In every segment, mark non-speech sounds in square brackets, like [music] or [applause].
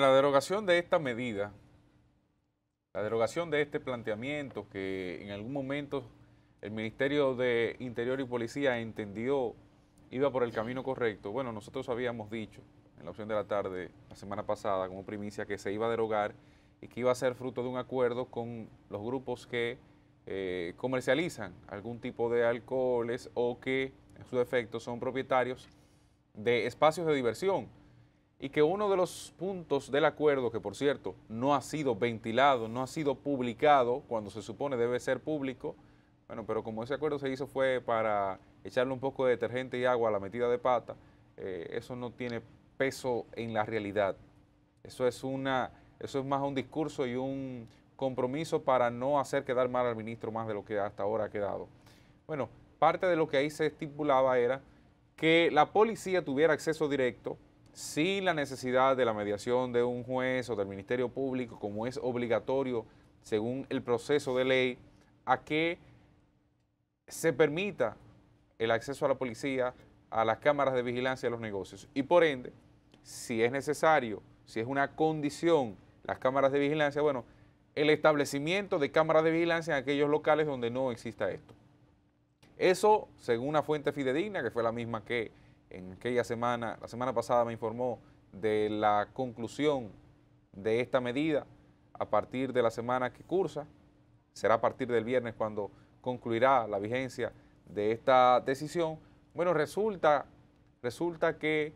La derogación de esta medida, la derogación de este planteamiento que en algún momento el Ministerio de Interior y Policía entendió iba por el camino correcto, bueno, nosotros habíamos dicho en la opción de la tarde, la semana pasada, como primicia, que se iba a derogar y que iba a ser fruto de un acuerdo con los grupos que eh, comercializan algún tipo de alcoholes o que en su defecto son propietarios de espacios de diversión y que uno de los puntos del acuerdo, que por cierto no ha sido ventilado, no ha sido publicado, cuando se supone debe ser público, bueno, pero como ese acuerdo se hizo fue para echarle un poco de detergente y agua a la metida de pata, eh, eso no tiene peso en la realidad. Eso es, una, eso es más un discurso y un compromiso para no hacer quedar mal al ministro más de lo que hasta ahora ha quedado. Bueno, parte de lo que ahí se estipulaba era que la policía tuviera acceso directo si la necesidad de la mediación de un juez o del Ministerio Público, como es obligatorio según el proceso de ley, a que se permita el acceso a la policía, a las cámaras de vigilancia de los negocios. Y por ende, si es necesario, si es una condición, las cámaras de vigilancia, bueno, el establecimiento de cámaras de vigilancia en aquellos locales donde no exista esto. Eso, según una fuente fidedigna, que fue la misma que en aquella semana, la semana pasada me informó de la conclusión de esta medida a partir de la semana que cursa. Será a partir del viernes cuando concluirá la vigencia de esta decisión. Bueno, resulta, resulta que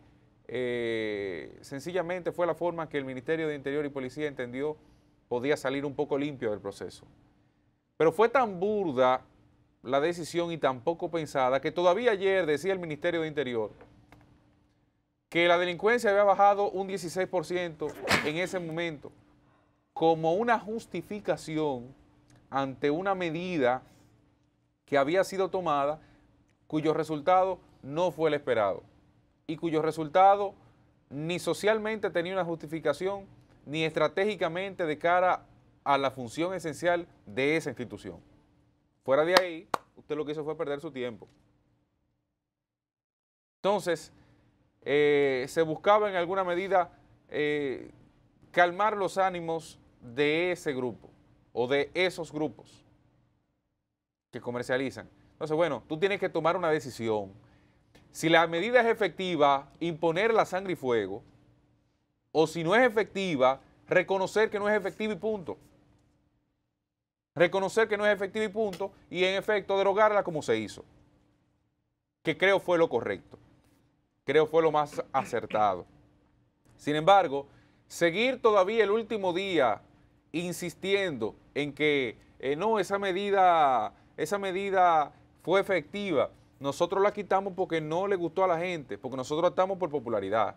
eh, sencillamente fue la forma que el Ministerio de Interior y Policía entendió podía salir un poco limpio del proceso. Pero fue tan burda la decisión y tan poco pensada que todavía ayer decía el Ministerio de Interior que la delincuencia había bajado un 16% en ese momento, como una justificación ante una medida que había sido tomada cuyo resultado no fue el esperado y cuyo resultado ni socialmente tenía una justificación ni estratégicamente de cara a la función esencial de esa institución. Fuera de ahí, usted lo que hizo fue perder su tiempo. Entonces, eh, se buscaba en alguna medida eh, calmar los ánimos de ese grupo o de esos grupos que comercializan. Entonces, bueno, tú tienes que tomar una decisión. Si la medida es efectiva, imponer la sangre y fuego, o si no es efectiva, reconocer que no es efectiva y punto. Reconocer que no es efectiva y punto, y en efecto derogarla como se hizo, que creo fue lo correcto creo fue lo más acertado. Sin embargo, seguir todavía el último día insistiendo en que eh, no, esa medida, esa medida fue efectiva, nosotros la quitamos porque no le gustó a la gente, porque nosotros actuamos por popularidad.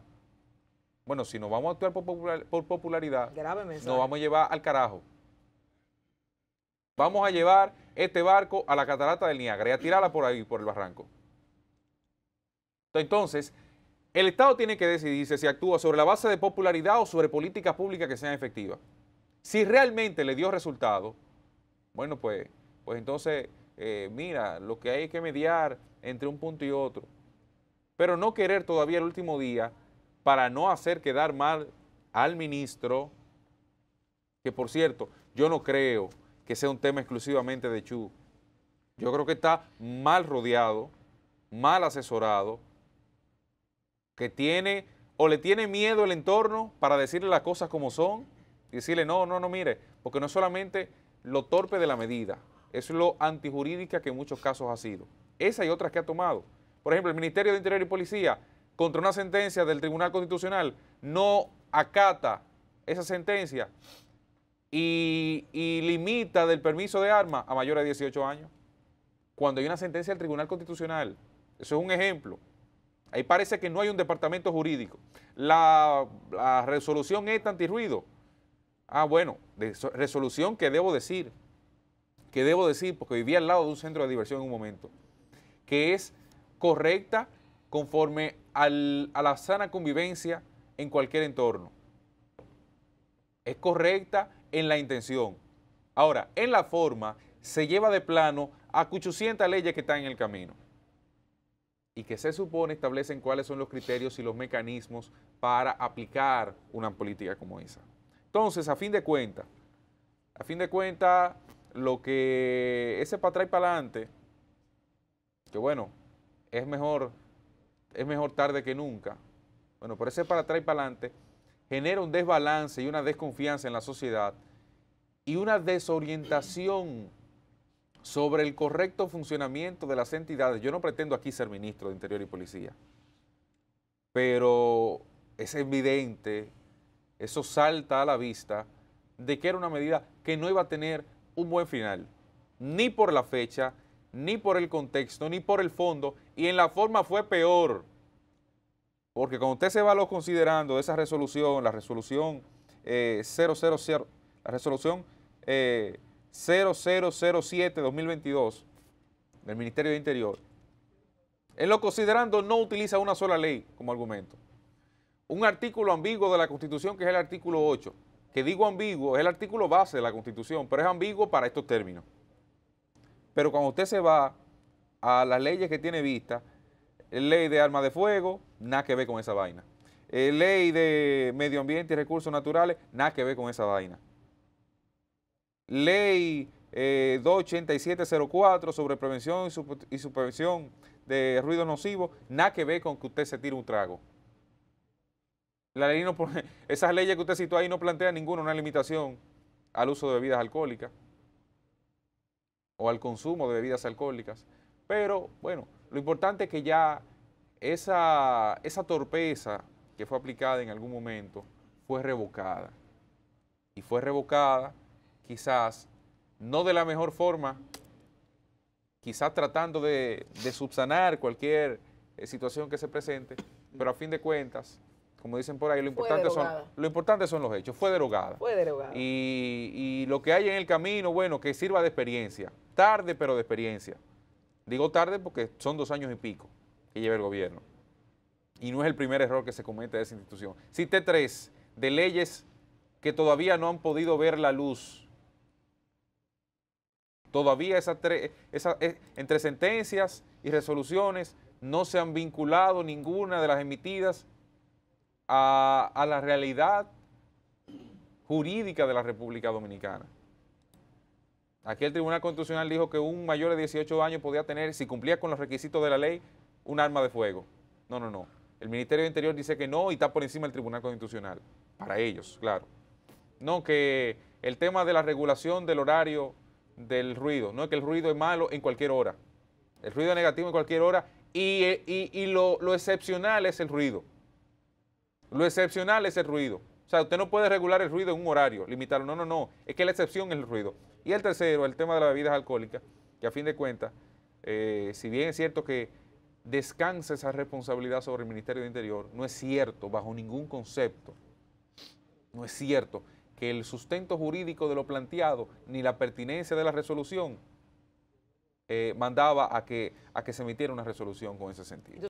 Bueno, si nos vamos a actuar por, por popularidad, nos vamos a llevar al carajo. Vamos a llevar este barco a la catarata del Niágara y a tirarla por ahí, por el barranco. Entonces, el Estado tiene que decidirse si actúa sobre la base de popularidad o sobre políticas públicas que sean efectivas. Si realmente le dio resultado, bueno, pues, pues entonces, eh, mira, lo que hay que mediar entre un punto y otro. Pero no querer todavía el último día para no hacer quedar mal al ministro, que por cierto, yo no creo que sea un tema exclusivamente de Chu. Yo creo que está mal rodeado, mal asesorado, que tiene o le tiene miedo el entorno para decirle las cosas como son, y decirle, no, no, no, mire, porque no es solamente lo torpe de la medida, es lo antijurídica que en muchos casos ha sido. Esa y otras que ha tomado. Por ejemplo, el Ministerio de Interior y Policía, contra una sentencia del Tribunal Constitucional, no acata esa sentencia y, limita del permiso de arma a mayores de 18 años. Cuando hay una sentencia del Tribunal Constitucional, eso es un ejemplo. Ahí parece que no hay un departamento jurídico. La, resolución es antirruido. Ah, bueno, resolución que debo decir, que debo decir, porque vivía al lado de un centro de diversión en un momento, que es correcta conforme a la sana convivencia en cualquier entorno. Es correcta en la intención. Ahora, en la forma, se lleva de plano a 800 leyes que están en el camino y que se supone establecen cuáles son los criterios y los mecanismos para aplicar una política como esa. Entonces, a fin de cuentas, a fin de cuentas, lo que ese para atrás y para adelante, que bueno, es mejor, es mejor tarde que nunca. Bueno, pero ese para atrás y para adelante genera un desbalance y una desconfianza en la sociedad y una desorientación sobre el correcto funcionamiento de las entidades. Yo no pretendo aquí ser ministro de Interior y Policía, pero es evidente, eso salta a la vista, de que era una medida que no iba a tener un buen final, ni por la fecha, ni por el contexto, ni por el fondo, y en la forma fue peor. Porque cuando usted se va lo considerando esa resolución, la resolución 000, eh, la resolución eh, 0007-2022 del Ministerio de Interior, en lo considerando no utiliza una sola ley como argumento. Un artículo ambiguo de la Constitución que es el artículo 8, que digo ambiguo, es el artículo base de la Constitución, pero es ambiguo para estos términos. Pero cuando usted se va a las leyes que tiene vista, eh, ley de armas de fuego, nada que ver con esa vaina. Eh, ley de medio ambiente y recursos naturales, nada que ver con esa vaina ley 28704 eh, sobre prevención y, supervisión de ruido nocivo, nada que ver con que usted se tire un trago. [laughs] esas leyes que usted citó ahí no plantean ninguna limitación al uso de bebidas alcohólicas o al consumo de bebidas alcohólicas. Pero bueno, lo importante es que ya esa torpeza que fue aplicada en algún momento fue revocada. Y fue revocada quizás no de la mejor forma, quizás tratando de, subsanar cualquier eh, situación que se presente, pero a fin de cuentas, como dicen por ahí, lo importante, son, los hechos. Fue derogada. Fue derogada. Y, y, lo que hay en el camino, bueno, que sirva de experiencia. Tarde, pero de experiencia. Digo tarde porque son dos años y pico que lleva el gobierno. Y no es el primer error que se comete de esa institución. Cité tres de leyes que todavía no han podido ver la luz Todavía eh, entre sentencias y resoluciones no se han vinculado ninguna de las emitidas a, a la realidad jurídica de la República Dominicana. Aquí el Tribunal Constitucional dijo que un mayor de 18 años podía tener, si cumplía con los requisitos de la ley, un arma de fuego. No, no, no. El Ministerio de Interior dice que no y está por encima del Tribunal Constitucional. Para ellos, claro. No, que el tema de la regulación del horario del ruido, ¿no? es Que el ruido es malo en cualquier hora. El ruido es negativo en cualquier hora y, eh, lo, excepcional es el ruido. Lo excepcional es el ruido. O sea, usted no puede regular el ruido en un horario, limitarlo. No, no, no. Es que la excepción es el ruido. Y el tercero, el tema de las bebidas alcohólicas, que a fin de cuentas, eh, si bien es cierto que descansa esa responsabilidad sobre el Ministerio de Interior, no es cierto bajo ningún concepto. No es cierto que el sustento jurídico de lo planteado ni la pertinencia de la resolución eh, mandaba a que, a que se emitiera una resolución con ese sentido.